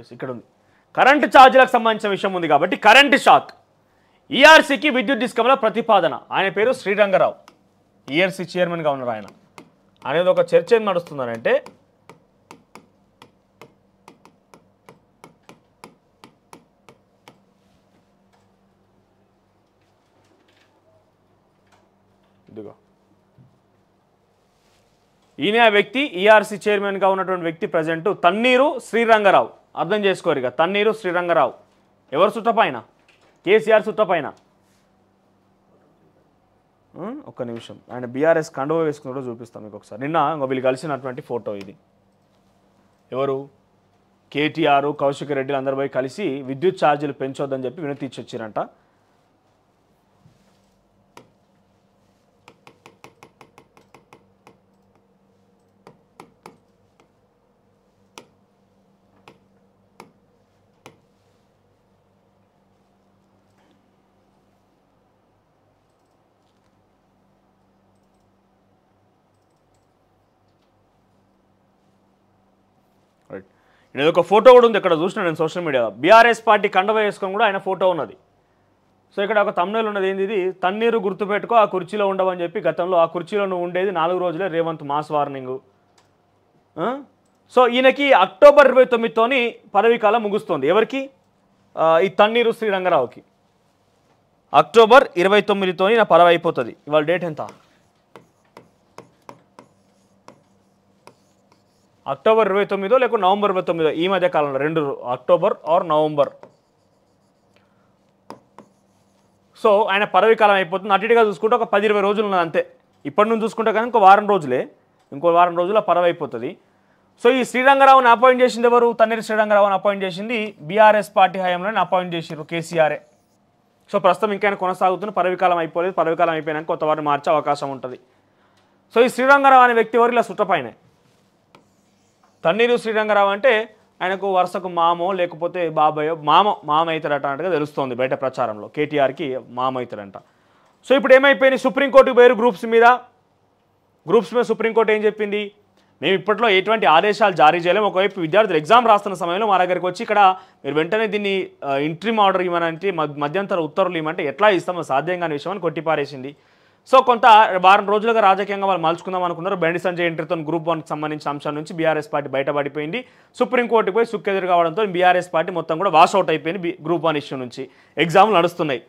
yes ఇక్కడ ఉంది current ఛార్జీలకు సంబంధించిన విషయం ఉంది కాబట్టి కరెంటు షాక్ ఈఆర్సీకి విద్యుత్ డిస్కంల ప్రతిపాదన ఆయన పేరు శ్రీరంగరావు ఈఆర్సీ e చైర్మన్గా ఉన్నారు ఆయన అనేది ఒక చర్చ ఏం నడుస్తుందనంటే ఇదిగో ఈయన వ్యక్తి ఈఆర్సీ e చైర్మన్గా ఉన్నటువంటి వ్యక్తి ప్రజెంటు తన్నీరు శ్రీరంగరావు అర్థం చేసుకోరు ఇక తన్నీరు శ్రీరంగరావు ఎవరు చుట్టపైన కేసీఆర్ చుట్టపైన ఒక్క నిమిషం ఆయన బీఆర్ఎస్ కండువ వేసుకున్నట్టు చూపిస్తాం మీకు ఒకసారి నిన్న వీళ్ళు కలిసినటువంటి ఫోటో ఇది ఎవరు కేటీఆర్ కౌశిక్ రెడ్డిలు అందరు పోయి కలిసి విద్యుత్ ఛార్జీలు పెంచొద్దని చెప్పి వినతి వచ్చిరంట రైట్ ఇది ఒక ఫోటో కూడా ఉంది ఇక్కడ చూసిన నేను సోషల్ మీడియాలో బీఆర్ఎస్ పార్టీ కండవ వేసుకొని కూడా ఆయన ఫోటో ఉన్నది సో ఇక్కడ ఒక తమ్నేలు ఉన్నది ఏంది ఇది తన్నీరు గుర్తుపెట్టుకో ఆ కుర్చీలో ఉండవని చెప్పి గతంలో ఆ కుర్చీలో నువ్వు ఉండేది నాలుగు రోజులే రేవంత్ మాస్ వార్నింగ్ సో ఈయనకి అక్టోబర్ ఇరవై తొమ్మిదితోని పదవీ కాలం ముగుస్తుంది ఎవరికి ఈ తన్నీరు శ్రీరంగరావుకి అక్టోబర్ ఇరవై తొమ్మిదితోని నా పదవి అయిపోతుంది ఇవాళ డేట్ ఎంత అక్టోబర్ ఇరవై తొమ్మిదో లేక నవంబర్ ఇరవై తొమ్మిదో ఈ మధ్య కాలంలో రెండు అక్టోబర్ ఆర్ నవంబర్ సో ఆయన పదవి కాలం అయిపోతుంది అటు ఇటుగా చూసుకుంటే ఒక పది ఇరవై రోజులు ఉన్నది అంతే ఇప్పటి నుంచి చూసుకుంటే కానీ ఇంకో వారం రోజులే ఇంకో వారం రోజుల పదవి అయిపోతుంది సో ఈ శ్రీరంగరావుని అపాయింట్ చేసింది ఎవరు తన్నీరు శ్రీరంగరావుని అపాయింట్ చేసింది బీఆర్ఎస్ పార్టీ హయాంలోనే అపాయింట్ చేసిరు కేసీఆర్ఏ సో ప్రస్తుతం ఇంకైనా కొనసాగుతున్న పదవి కాలం అయిపోలేదు పదవి కాలం అయిపోయినాక కొత్త వారిని మార్చే అవకాశం ఉంటుంది సో ఈ శ్రీరంగరావు అనే వ్యక్తి ఎవరు ఇలా సుట్టపాయినాయి తన్నీరు శ్రీరంగరావు అంటే ఆయనకు వరుసకు మామో లేకపోతే బాబాయో మామ మామ అవుతాడట తెలుస్తోంది బయట ప్రచారంలో కేటీఆర్కి మామ అవుతాడంట సో ఇప్పుడు ఏమైపోయింది సుప్రీంకోర్టుకు వేరు గ్రూప్స్ మీద గ్రూప్స్ మీద సుప్రీంకోర్టు ఏం చెప్పింది మేము ఇప్పట్లో ఎటువంటి ఆదేశాలు జారీ చేయలేము ఒకవైపు విద్యార్థులు ఎగ్జామ్ రాస్తున్న సమయంలో మా దగ్గరికి వచ్చి ఇక్కడ మీరు వెంటనే దీన్ని ఇంట్రీమ్ ఆర్డర్ ఇవ్వనంటే మధ్యంతర ఉత్తర్వులు ఇవ్వమంటే ఎట్లా ఇస్తామో సాధ్యంగా కాని విషయం అని కొట్టిపారేసింది సో కొంత వారం రోజులుగా రాజకీయంగా వాళ్ళు మలుచుకుందాం అనుకున్నారు బండి సంజయ్ ఎంట్రీతో గ్రూప్ వన్కి సంబంధించిన అంశాల నుంచి బీఆర్ఎస్ పార్టీ బయటపడిపోయింది సుప్రీంకోర్టుకు పోయి ఎదురు కావడంతో బీఆర్ఎస్ పార్టీ మొత్తం కూడా వాషౌట్ అయిపోయింది గ్రూప్ వన్ ఇష్యూ నుంచి ఎగ్జామ్లు నడుస్తున్నాయి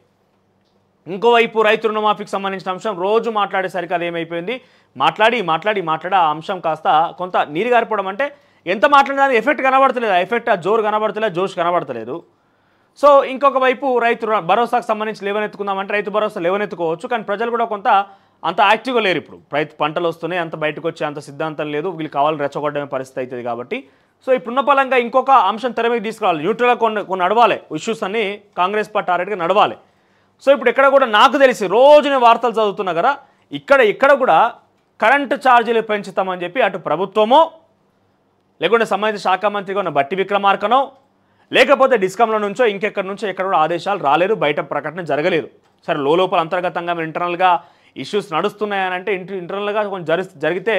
ఇంకోవైపు రైతు రుణమాఫీకి సంబంధించిన అంశం రోజు మాట్లాడేసరికి అది ఏమైపోయింది మాట్లాడి మాట్లాడి మాట్లాడి ఆ అంశం కాస్త కొంత నీరు గారిపోవడం అంటే ఎంత మాట్లాడినా ఎఫెక్ట్ కనబడతలేదు ఆ ఎఫెక్ట్ ఆ జోరు కనబడతలేదు జోష్ కనబడతలేదు సో ఇంకొక వైపు రైతు భరోసాకు సంబంధించి లేవనెత్తుకుందామంటే రైతు భరోసా లేవనెత్తుకోవచ్చు కానీ ప్రజలు కూడా కొంత అంత యాక్టివ్గా లేరు ఇప్పుడు రైతు పంటలు వస్తున్నాయి అంత బయటకు వచ్చే అంత సిద్ధాంతం లేదు వీళ్ళు కావాలని రెచ్చగొట్టడమే పరిస్థితి అవుతుంది కాబట్టి సో ఇప్పుడున్న పలంగా ఇంకొక అంశం తెర మీద తీసుకురావాలి న్యూట్రల్గా కొన్ని కొన్ని నడవాలి ఇష్యూస్ అన్ని కాంగ్రెస్ పార్టీ టార్గెట్గా నడవాలి సో ఇప్పుడు ఎక్కడ కూడా నాకు తెలిసి రోజు నేను వార్తలు చదువుతున్నా కదా ఇక్కడ ఇక్కడ కూడా కరెంటు ఛార్జీలు పెంచుతామని చెప్పి అటు ప్రభుత్వమో లేకుంటే సంబంధిత శాఖ మంత్రిగా ఉన్న బట్టి విక్రమార్కనో లేకపోతే డిస్కంలో నుంచో ఇంకెక్కడి నుంచో ఎక్కడ కూడా ఆదేశాలు రాలేదు బయట ప్రకటన జరగలేదు సరే లోపల అంతర్గతంగా ఇంటర్నల్గా ఇష్యూస్ నడుస్తున్నాయనంటే ఇంటర్ ఇంటర్నల్గా కొంచెం జరి జరిగితే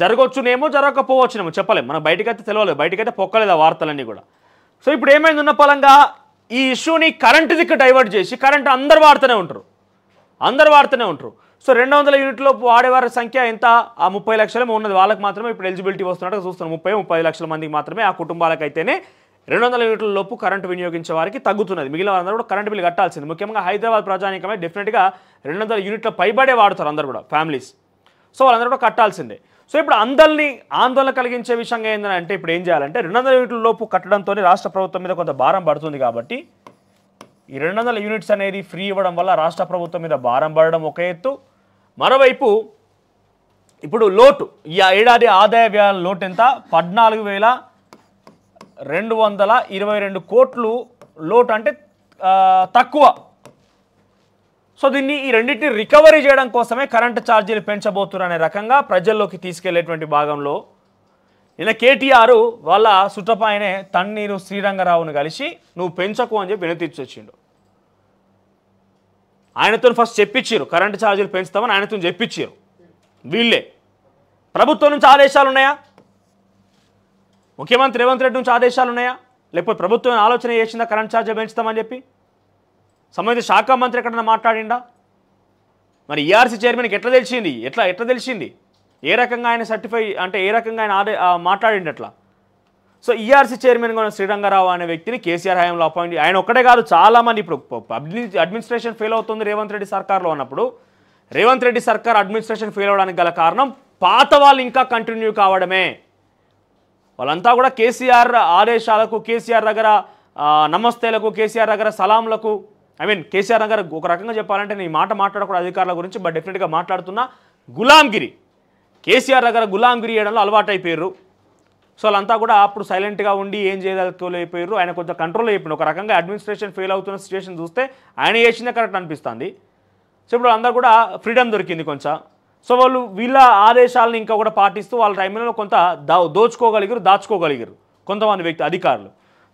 జరగవచ్చునేమో జరగకపోవచ్చునేమో చెప్పలేము మనం బయటకైతే తెలియలేదు బయటకైతే పొక్కలేదు ఆ వార్తలన్నీ కూడా సో ఇప్పుడు ఏమైంది ఉన్న పలంగా ఈ ఇష్యూని కరెంట్ దిక్కు డైవర్ట్ చేసి కరెంట్ అందరు వాడుతూనే ఉంటారు అందరు వాడుతూనే ఉంటారు సో రెండు వందల యూనిట్లో వాడేవారి సంఖ్య ఎంత ఆ ముప్పై లక్షలమే ఉన్నది వాళ్ళకి మాత్రమే ఇప్పుడు ఎలిజిబిలిటీ వస్తున్నట్టుగా చూస్తున్నాం ముప్పై ముప్పై లక్షల మందికి మాత్రమే ఆ కుటుంబాలకైతేనే రెండు వందల యూనిట్ల లోపు కరెంటు వినియోగించే వారికి తగ్గుతున్నది మిగిలిన వారందరూ కూడా కరెంటు బిల్లు కట్టాల్సింది ముఖ్యంగా హైదరాబాద్ ప్రజానికమే డెఫినెట్గా రెండు వందల యూనిట్ల పైబడే వాడుతారు అందరు కూడా ఫ్యామిలీస్ సో వాళ్ళందరూ కూడా కట్టాల్సిందే సో ఇప్పుడు అందరినీ ఆందోళన కలిగించే విషయంగా ఏంటంటే ఇప్పుడు ఏం చేయాలంటే రెండు వందల యూనిట్ల లోపు కట్టడంతో రాష్ట్ర ప్రభుత్వం మీద కొంత భారం పడుతుంది కాబట్టి ఈ రెండు వందల యూనిట్స్ అనేది ఫ్రీ ఇవ్వడం వల్ల రాష్ట్ర ప్రభుత్వం మీద భారం పడడం ఒక ఎత్తు మరోవైపు ఇప్పుడు లోటు ఈ ఏడాది ఆదాయ వ్యయాల లోటు ఎంత పద్నాలుగు వేల రెండు వందల ఇరవై రెండు కోట్లు లోటు అంటే తక్కువ సో దీన్ని ఈ రెండింటిని రికవరీ చేయడం కోసమే కరెంటు ఛార్జీలు పెంచబోతున్నారు అనే రకంగా ప్రజల్లోకి తీసుకెళ్లేటువంటి భాగంలో నిన్న కేటీఆర్ వాళ్ళ సుట్టపాయనే తన్నీరు శ్రీరంగరావును కలిసి నువ్వు పెంచకు అని చెప్పి వినతిచ్చొచ్చిండు ఆయనతో ఫస్ట్ చెప్పించారు కరెంటు ఛార్జీలు పెంచుతామని ఆయనతో చెప్పించారు వీళ్ళే ప్రభుత్వం నుంచి ఆదేశాలు ఉన్నాయా ముఖ్యమంత్రి రేవంత్ రెడ్డి నుంచి ఆదేశాలు ఉన్నాయా లేకపోతే ప్రభుత్వం ఆలోచన చేసిందా కరెంట్ ఛార్జ్ పెంచుతామని చెప్పి సంబంధిత శాఖ మంత్రి ఎక్కడన్నా మాట్లాడిండా మరి ఈఆర్సీ e చైర్మన్కి ఎట్లా తెలిసింది ఎట్లా ఎట్లా తెలిసింది ఏ రకంగా ఆయన సర్టిఫై అంటే ఏ రకంగా ఆయన ఆదే మాట్లాడిండి అట్లా సో ఈఆర్సీ e చైర్మన్ కూడా శ్రీరంగారావు అనే వ్యక్తిని కేసీఆర్ హయాంలో అపాయింట్ ఆయన ఒక్కడే కాదు చాలామంది ఇప్పుడు అడ్మినిస్ట్రేషన్ ఫెయిల్ అవుతుంది రేవంత్ రెడ్డి సర్కార్లో ఉన్నప్పుడు రేవంత్ రెడ్డి సర్కార్ అడ్మినిస్ట్రేషన్ ఫెయిల్ అవడానికి గల కారణం పాత వాళ్ళు ఇంకా కంటిన్యూ కావడమే వాళ్ళంతా కూడా కేసీఆర్ ఆదేశాలకు కేసీఆర్ దగ్గర నమస్తేలకు కేసీఆర్ దగ్గర సలాంలకు ఐ మీన్ కేసీఆర్ దగ్గర ఒక రకంగా చెప్పాలంటే నేను ఈ మాట మాట్లాడకూడదు అధికారుల గురించి బట్ డెఫినెట్గా మాట్లాడుతున్నా గులాంగిరి కేసీఆర్ దగ్గర గులాంగిరి చేయడంలో అలవాటైపోయారు సో వాళ్ళంతా కూడా అప్పుడు సైలెంట్గా ఉండి ఏం చేయగలిగిపోయారు ఆయన కొంచెం కంట్రోల్ అయిపోయింది ఒక రకంగా అడ్మినిస్ట్రేషన్ ఫెయిల్ అవుతున్న సిచ్యువేషన్ చూస్తే ఆయన చేసిందే కరెక్ట్ అనిపిస్తుంది సో ఇప్పుడు అందరూ కూడా ఫ్రీడమ్ దొరికింది కొంచెం సో వాళ్ళు వీళ్ళ ఆదేశాలను ఇంకా కూడా పాటిస్తూ వాళ్ళ టైంలో కొంత దా దోచుకోగలిగారు దాచుకోగలిగారు కొంతమంది వ్యక్తి అధికారులు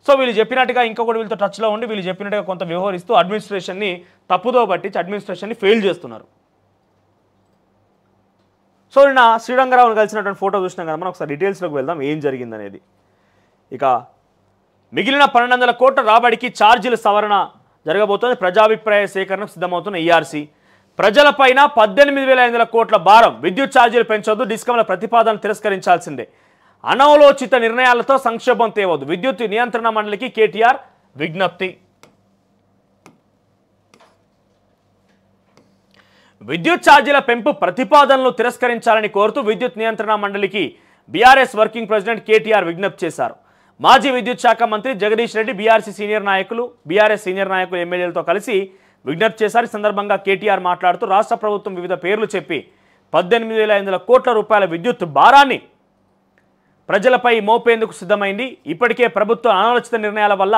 సో వీళ్ళు చెప్పినట్టుగా ఇంకా కూడా వీళ్ళతో టచ్లో ఉండి వీళ్ళు చెప్పినట్టుగా కొంత వ్యవహరిస్తూ అడ్మినిస్ట్రేషన్ని తప్పుదో పట్టించి అడ్మినిస్ట్రేషన్ని ఫెయిల్ చేస్తున్నారు సో నిన్న శ్రీరంగరావును కలిసినటువంటి ఫోటో చూసినాం కదా మనం ఒకసారి డీటెయిల్స్లోకి వెళ్దాం ఏం జరిగిందనేది ఇక మిగిలిన పన్నెండు వందల కోట్ల రాబడికి ఛార్జీల సవరణ జరగబోతోంది ప్రజాభిప్రాయ సేకరణకు సిద్ధమవుతున్న ఈఆర్సీ e ప్రజలపైన పద్దెనిమిది వేల ఐదు వందల కోట్ల భారం విద్యుత్ ఛార్జీలు పెంచొద్దు డిస్కంల ప్రతిపాదన తిరస్కరించాల్సిందే అనవలోచిత నిర్ణయాలతో సంక్షోభం తేవద్దు విద్యుత్ నియంత్రణ మండలికి కేటీఆర్ విజ్ఞప్తి విద్యుత్ ఛార్జీల పెంపు ప్రతిపాదనలు తిరస్కరించాలని కోరుతూ విద్యుత్ నియంత్రణ మండలికి బీఆర్ఎస్ వర్కింగ్ ప్రెసిడెంట్ కేటీఆర్ విజ్ఞప్తి చేశారు మాజీ విద్యుత్ శాఖ మంత్రి జగదీష్ రెడ్డి బీఆర్సీ సీనియర్ నాయకులు బీఆర్ఎస్ సీనియర్ నాయకులు ఎమ్మెల్యేలతో కలిసి విజ్ఞప్తి చేశారు సందర్భంగా కేటీఆర్ మాట్లాడుతూ రాష్ట్ర ప్రభుత్వం వివిధ పేర్లు చెప్పి పద్దెనిమిది వేల ఐదు వందల కోట్ల రూపాయల విద్యుత్ భారాన్ని ప్రజలపై మోపేందుకు సిద్ధమైంది ఇప్పటికే ప్రభుత్వ అనాలోచిత నిర్ణయాల వల్ల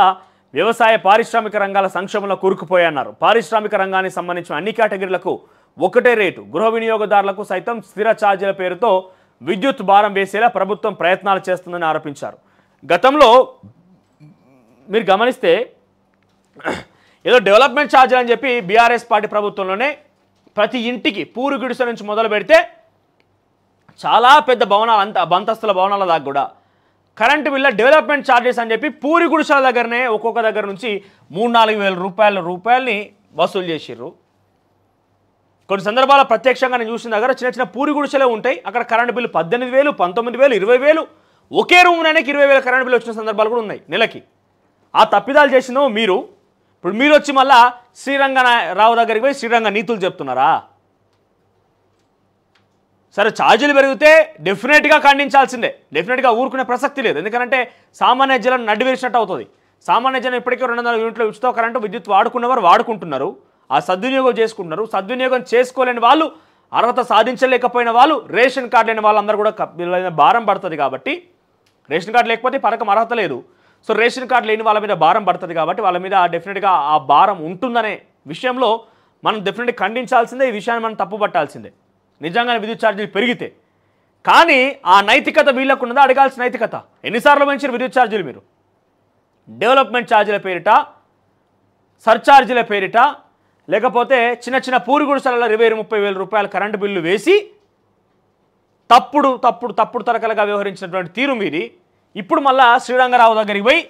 వ్యవసాయ పారిశ్రామిక రంగాల సంక్షేమంలో కూరుకుపోయన్నారు పారిశ్రామిక రంగానికి సంబంధించిన అన్ని కేటగిరీలకు ఒకటే రేటు గృహ వినియోగదారులకు సైతం స్థిర ఛార్జీల పేరుతో విద్యుత్ భారం వేసేలా ప్రభుత్వం ప్రయత్నాలు చేస్తుందని ఆరోపించారు గతంలో మీరు గమనిస్తే ఏదో డెవలప్మెంట్ ఛార్జీలు అని చెప్పి బీఆర్ఎస్ పార్టీ ప్రభుత్వంలోనే ప్రతి ఇంటికి పూరు గుడిస నుంచి మొదలు పెడితే చాలా పెద్ద భవనాలు అంత బంతస్తుల భవనాల దాకా కూడా కరెంటు బిల్ల డెవలప్మెంట్ ఛార్జెస్ అని చెప్పి పూరి గుడిసెల దగ్గరనే ఒక్కొక్క దగ్గర నుంచి మూడు నాలుగు వేల రూపాయల రూపాయలని వసూలు చేసిర్రు కొన్ని సందర్భాల్లో ప్రత్యక్షంగా నేను చూసిన దగ్గర చిన్న చిన్న పూరి గుడిసెలే ఉంటాయి అక్కడ కరెంటు బిల్లు పద్దెనిమిది వేలు పంతొమ్మిది వేలు ఇరవై వేలు ఒకే రూమ్లోనే ఇరవై వేల కరెంటు బిల్లు వచ్చిన సందర్భాలు కూడా ఉన్నాయి నెలకి ఆ తప్పిదాలు చేసినావు మీరు ఇప్పుడు మీరు వచ్చి మళ్ళా శ్రీరంగ రావు దగ్గరికి పోయి శ్రీరంగ నీతులు చెప్తున్నారా సరే ఛార్జీలు పెరిగితే డెఫినెట్గా ఖండించాల్సిందే డెఫినెట్గా ఊరుకునే ప్రసక్తి లేదు ఎందుకంటే సామాన్య జనం నడివేసినట్టు అవుతుంది సామాన్య జనం ఇప్పటికే రెండు వందల యూనిట్ల ఉచితో కరెంటు విద్యుత్ వాడుకున్నవారు వాడుకుంటున్నారు ఆ సద్వినియోగం చేసుకుంటున్నారు సద్వినియోగం చేసుకోలేని వాళ్ళు అర్హత సాధించలేకపోయిన వాళ్ళు రేషన్ కార్డు లేని వాళ్ళందరూ కూడా భారం పడుతుంది కాబట్టి రేషన్ కార్డు లేకపోతే పథకం అర్హత లేదు సో రేషన్ కార్డు లేని వాళ్ళ మీద భారం పడుతుంది కాబట్టి వాళ్ళ మీద డెఫినెట్గా ఆ భారం ఉంటుందనే విషయంలో మనం డెఫినెట్గా ఖండించాల్సిందే ఈ విషయాన్ని మనం తప్పుపట్టాల్సిందే నిజంగానే విద్యుత్ ఛార్జీలు పెరిగితే కానీ ఆ నైతికత ఉన్నదా అడగాల్సిన నైతికత ఎన్నిసార్లు పెంచారు విద్యుత్ ఛార్జీలు మీరు డెవలప్మెంట్ ఛార్జీల పేరిట సర్ఛార్జీల పేరిట లేకపోతే చిన్న చిన్న పూరి గుడిసెలలో ఇరవై ముప్పై వేల రూపాయల కరెంటు బిల్లు వేసి తప్పుడు తప్పుడు తప్పుడు తరకలుగా వ్యవహరించినటువంటి తీరు మీది ఇప్పుడు మళ్ళా శ్రీరంగరావు దగ్గరికి పోయి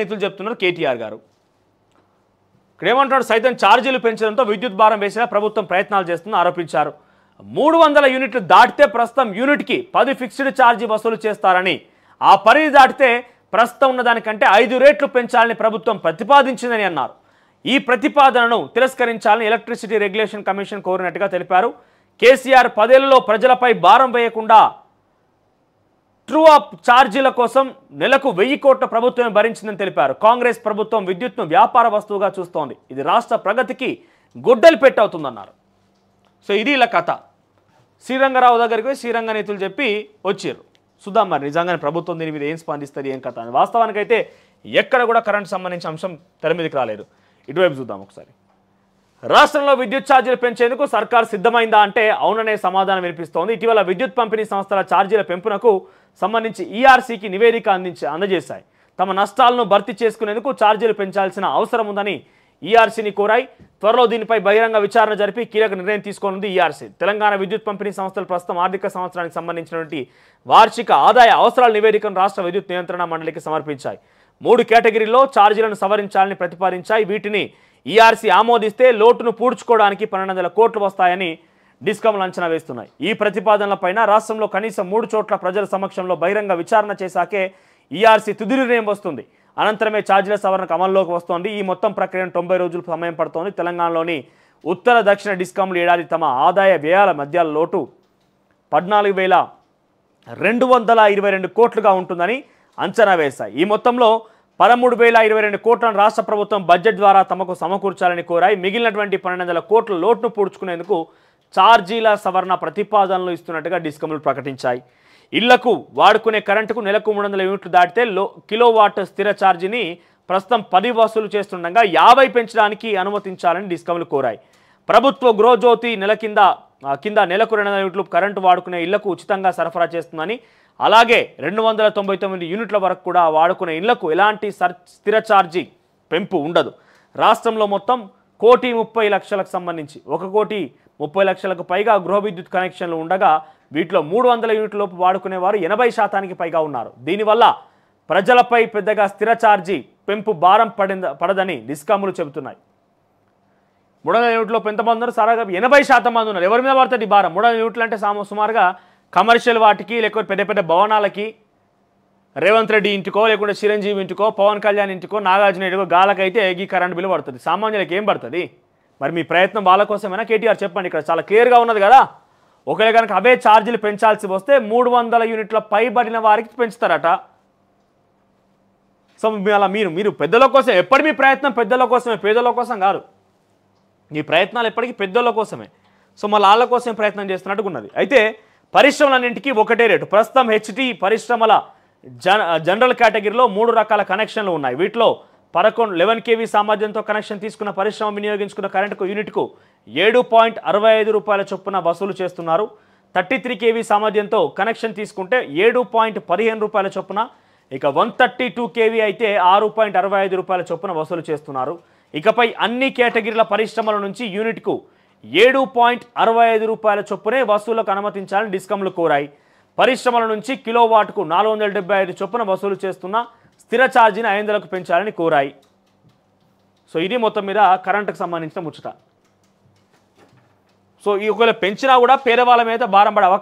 నేతలు చెప్తున్నారు కేటీఆర్ గారు ఇక్కడ ఏమంటున్నాడు సైతం ఛార్జీలు పెంచడంతో విద్యుత్ భారం వేసినా ప్రభుత్వం ప్రయత్నాలు చేస్తుందని ఆరోపించారు మూడు వందల యూనిట్లు దాటితే ప్రస్తుతం యూనిట్కి పది ఫిక్స్డ్ ఛార్జీ వసూలు చేస్తారని ఆ పరిధి దాటితే ప్రస్తుతం ఉన్న దానికంటే ఐదు రేట్లు పెంచాలని ప్రభుత్వం ప్రతిపాదించిందని అన్నారు ఈ ప్రతిపాదనను తిరస్కరించాలని ఎలక్ట్రిసిటీ రెగ్యులేషన్ కమిషన్ కోరినట్టుగా తెలిపారు కేసీఆర్ పదేళ్లలో ప్రజలపై భారం వేయకుండా ట్రూ అప్ ఛార్జీల కోసం నెలకు వెయ్యి కోట్ల ప్రభుత్వమే భరించిందని తెలిపారు కాంగ్రెస్ ప్రభుత్వం విద్యుత్ను వ్యాపార వస్తువుగా చూస్తోంది ఇది రాష్ట్ర ప్రగతికి గొడ్డలి పెట్టవుతుందన్నారు సో ఇది ఇలా కథ శ్రీరంగరావు దగ్గరికి పోయి శ్రీరంగ నేతలు చెప్పి వచ్చారు చూద్దాం మరి నిజంగానే ప్రభుత్వం దీని మీద ఏం స్పందిస్తుంది ఏం కథ అని వాస్తవానికైతే ఎక్కడ కూడా కరెంట్ సంబంధించిన అంశం తెర మీదకి రాలేదు ఇటువైపు చూద్దాం ఒకసారి రాష్ట్రంలో విద్యుత్ ఛార్జీలు పెంచేందుకు సర్కార్ సిద్ధమైందా అంటే అవుననే సమాధానం వినిపిస్తోంది ఇటీవల విద్యుత్ పంపిణీ సంస్థల ఛార్జీల పెంపునకు సంబంధించి ఈఆర్సీకి e నివేదిక అందించి అందజేశాయి తమ నష్టాలను భర్తీ చేసుకునేందుకు ఛార్జీలు పెంచాల్సిన అవసరం ఉందని ఈఆర్సీని e కోరాయి త్వరలో దీనిపై బహిరంగ విచారణ జరిపి కీలక నిర్ణయం తీసుకోనుంది ఈఆర్సీ e తెలంగాణ విద్యుత్ పంపిణీ సంస్థలు ప్రస్తుతం ఆర్థిక సంవత్సరానికి సంబంధించినటువంటి వార్షిక ఆదాయ అవసరాల నివేదికను రాష్ట్ర విద్యుత్ నియంత్రణ మండలికి సమర్పించాయి మూడు కేటగిరీల్లో ఛార్జీలను సవరించాలని ప్రతిపాదించాయి వీటిని ఈఆర్సీ e ఆమోదిస్తే లోటును పూడ్చుకోవడానికి పన్నెండు వందల కోట్లు వస్తాయని డిస్కంలు అంచనా వేస్తున్నాయి ఈ ప్రతిపాదనలపైన రాష్ట్రంలో కనీసం మూడు చోట్ల ప్రజల సమక్షంలో బహిరంగ విచారణ చేశాకే ఈఆర్సీ e తుది నిర్ణయం వస్తుంది అనంతరమే ఛార్జీల సవరణకు అమల్లోకి వస్తోంది ఈ మొత్తం ప్రక్రియను తొంభై రోజులు సమయం పడుతోంది తెలంగాణలోని ఉత్తర దక్షిణ డిస్కమ్లు ఏడాది తమ ఆదాయ వ్యయాల మధ్య లోటు పద్నాలుగు వేల రెండు వందల ఇరవై రెండు కోట్లుగా ఉంటుందని అంచనా వేశాయి ఈ మొత్తంలో పదమూడు వేల ఇరవై రెండు కోట్లను రాష్ట్ర ప్రభుత్వం బడ్జెట్ ద్వారా తమకు సమకూర్చాలని కోరాయి మిగిలినటువంటి పన్నెండు వందల కోట్ల లోటును పూడ్చుకునేందుకు ఛార్జీల సవరణ ప్రతిపాదనలు ఇస్తున్నట్టుగా డిస్కమ్లు ప్రకటించాయి ఇళ్లకు వాడుకునే కరెంటుకు నెలకు మూడు వందల యూనిట్లు దాటితే లో కిలోవాట్ స్థిర ఛార్జీని ప్రస్తుతం పది వసూలు చేస్తుండగా యాభై పెంచడానికి అనుమతించాలని డిస్కమ్లు కోరాయి ప్రభుత్వ గృహజ్యోతి నెల కింద కింద నెలకు రెండు వందల యూనిట్లు కరెంటు వాడుకునే ఇళ్లకు ఉచితంగా సరఫరా చేస్తుందని అలాగే రెండు వందల తొంభై తొమ్మిది యూనిట్ల వరకు కూడా వాడుకునే ఇళ్లకు ఎలాంటి సర్ స్థిర ఛార్జీ పెంపు ఉండదు రాష్ట్రంలో మొత్తం కోటి ముప్పై లక్షలకు సంబంధించి ఒక కోటి ముప్పై లక్షలకు పైగా గృహ విద్యుత్ కనెక్షన్లు ఉండగా వీటిలో మూడు వందల యూనిట్ల లోపు వాడుకునేవారు ఎనభై శాతానికి పైగా ఉన్నారు దీనివల్ల ప్రజలపై పెద్దగా స్థిర ఛార్జీ పెంపు భారం పడింద పడదని డిస్కాములు చెబుతున్నాయి మూడు వందల యూనిట్లో ఎంతమంది ఉన్నారు సరగా ఎనభై శాతం మంది ఉన్నారు ఎవరి మీద పడుతుంది భారం మూడు వందల యూనిట్లు అంటే సుమారుగా కమర్షియల్ వాటికి లేకపోతే పెద్ద పెద్ద భవనాలకి రేవంత్ రెడ్డి ఇంటికో లేకుంటే చిరంజీవి ఇంటికో పవన్ కళ్యాణ్ ఇంటికో నాగార్జున ఇంటికో గాలకైతే ఈ కరెంట్ బిల్లు పడుతుంది సామాన్యులకు ఏం పడుతుంది మరి మీ ప్రయత్నం వాళ్ళ కోసమైనా కేటీఆర్ చెప్పండి ఇక్కడ చాలా క్లియర్గా ఉన్నది కదా ఒకవేళ కనుక అవే ఛార్జీలు పెంచాల్సి వస్తే మూడు వందల యూనిట్ల పైబడిన వారికి పెంచుతారట సో అలా మీరు మీరు పెద్దల కోసం ఎప్పటి మీ ప్రయత్నం పెద్దల కోసమే పేదల కోసం కాదు మీ ప్రయత్నాలు ఎప్పటికీ పెద్దల కోసమే సో మళ్ళీ వాళ్ళ కోసం ప్రయత్నం చేస్తున్నట్టుగా ఉన్నది అయితే పరిశ్రమలన్నింటికీ ఒకటే రేటు ప్రస్తుతం హెచ్టి పరిశ్రమల జనరల్ కేటగిరీలో మూడు రకాల కనెక్షన్లు ఉన్నాయి వీటిలో పదకొండు లెవెన్ కేవీ సామర్థ్యంతో కనెక్షన్ తీసుకున్న పరిశ్రమ వినియోగించుకున్న కరెంటుకు యూనిట్కు ఏడు పాయింట్ అరవై ఐదు రూపాయల చొప్పున వసూలు చేస్తున్నారు థర్టీ త్రీ కేవీ సామర్థ్యంతో కనెక్షన్ తీసుకుంటే ఏడు పాయింట్ పదిహేను రూపాయల చొప్పున ఇక వన్ థర్టీ టూ కేవీ అయితే ఆరు పాయింట్ అరవై ఐదు రూపాయల చొప్పున వసూలు చేస్తున్నారు ఇకపై అన్ని కేటగిరీల పరిశ్రమల నుంచి యూనిట్కు ఏడు పాయింట్ అరవై ఐదు రూపాయల చొప్పునే వసూలకు అనుమతించాలని డిస్కంలు కోరాయి పరిశ్రమల నుంచి కిలోవాట్కు నాలుగు వందల డెబ్బై ఐదు చొప్పున వసూలు చేస్తున్న స్థిర ఛార్జీని ఐదు పెంచాలని కోరాయి సో ఇది మొత్తం మీద కరెంటుకు సంబంధించిన ముచ్చట సో ఈ ఒకవేళ పెంచినా కూడా పేదవాళ్ళ మీద భారం పడే అవకాశం